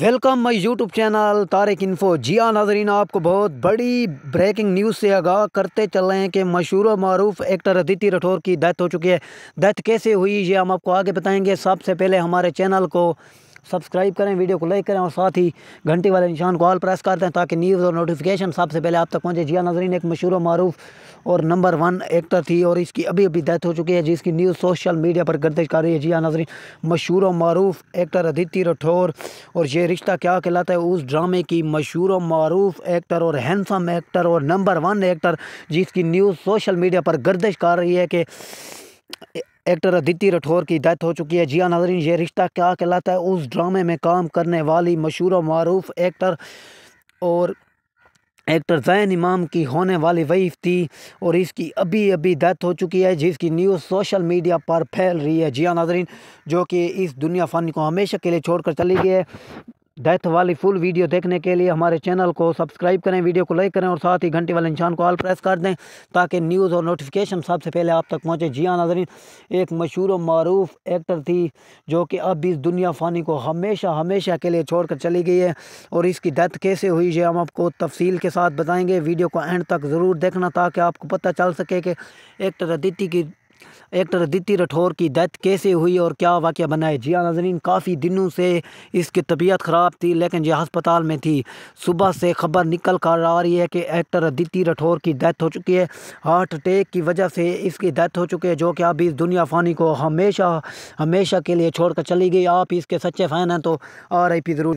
welcome my YouTube channel Tariq info जी हाँ नाजरीन आपको बहुत बड़ी ब्रेकिंग न्यूज़ से आगाह करते चल रहे हैं कि मशहूर मरूफ एक्टर अदिति राठौर की डेथ हो चुकी है डेथ कैसे हुई ये हम आपको आगे बताएंगे सबसे पहले हमारे चैनल को सब्सक्राइब करें वीडियो को लाइक करें और साथ ही घंटी वाले निशान को ऑल प्रेस कर दें ताकि न्यूज़ और नोटिफिकेशन सबसे पहले आप तक पहुँचे जिया नजरीन एक मशहूर मरूफ और नंबर वन एक्टर थी और इसकी अभी अभी डेथ हो चुकी है जिसकी न्यूज़ सोशल मीडिया पर गर्दिश कर रही है जिया नजरीन मशहूर मरूफ एक्टर अदिति राठौर और ये रिश्ता क्या कहलाता है उस ड्रामे की मशहूर मरूफ एक्टर और हैंडसम एक्टर और नंबर वन एक्टर जिसकी न्यूज़ सोशल मीडिया पर गर्दिश कर रही है कि एक्टर अदिति राठौर की डेथ हो चुकी है जिया नाजरीन ये रिश्ता क्या कहलाता है उस ड्रामे में काम करने वाली मशहूर मरूफ एक्टर और एक्टर जैन इमाम की होने वाली वईफ थी और इसकी अभी अभी डेथ हो चुकी है जिसकी न्यूज़ सोशल मीडिया पर फैल रही है जिया नाजरीन जो कि इस दुनिया फ़ानी को हमेशा के लिए छोड़कर चली गई है डेथ वाली फुल वीडियो देखने के लिए हमारे चैनल को सब्सक्राइब करें वीडियो को लाइक करें और साथ ही घंटे वाले इंसान को ऑल प्रेस कर दें ताकि न्यूज़ और नोटिफिकेशन सबसे पहले आप तक पहुँचे जी हाँ नाजरीन एक मशहूर और मरूफ एक्टर थी जो कि अब भी इस दुनिया फ़ानी को हमेशा हमेशा के लिए छोड़ कर चली गई है और इसकी डेथ कैसे हुई है हम आपको तफसील के साथ बताएँगे वीडियो को एंड तक ज़रूर देखना ताकि आपको पता चल सके कि एक्टर अदिति की एक्टर दिति राठौर की डेथ कैसे हुई और क्या वाक्य बनाए जिया नाजरीन काफ़ी दिनों से इसकी तबीयत ख़राब थी लेकिन यह अस्पताल में थी सुबह से खबर निकल कर आ रही है कि एक्टर दिति राठौर की डेथ हो चुकी है हार्ट अटैक की वजह से इसकी डेथ हो चुकी है जो कि अभी इस दुनिया फ़ानी को हमेशा हमेशा के लिए छोड़ कर चली गई आप इसके सच्चे फ़ैन हैं तो आर आई पी ज़रूर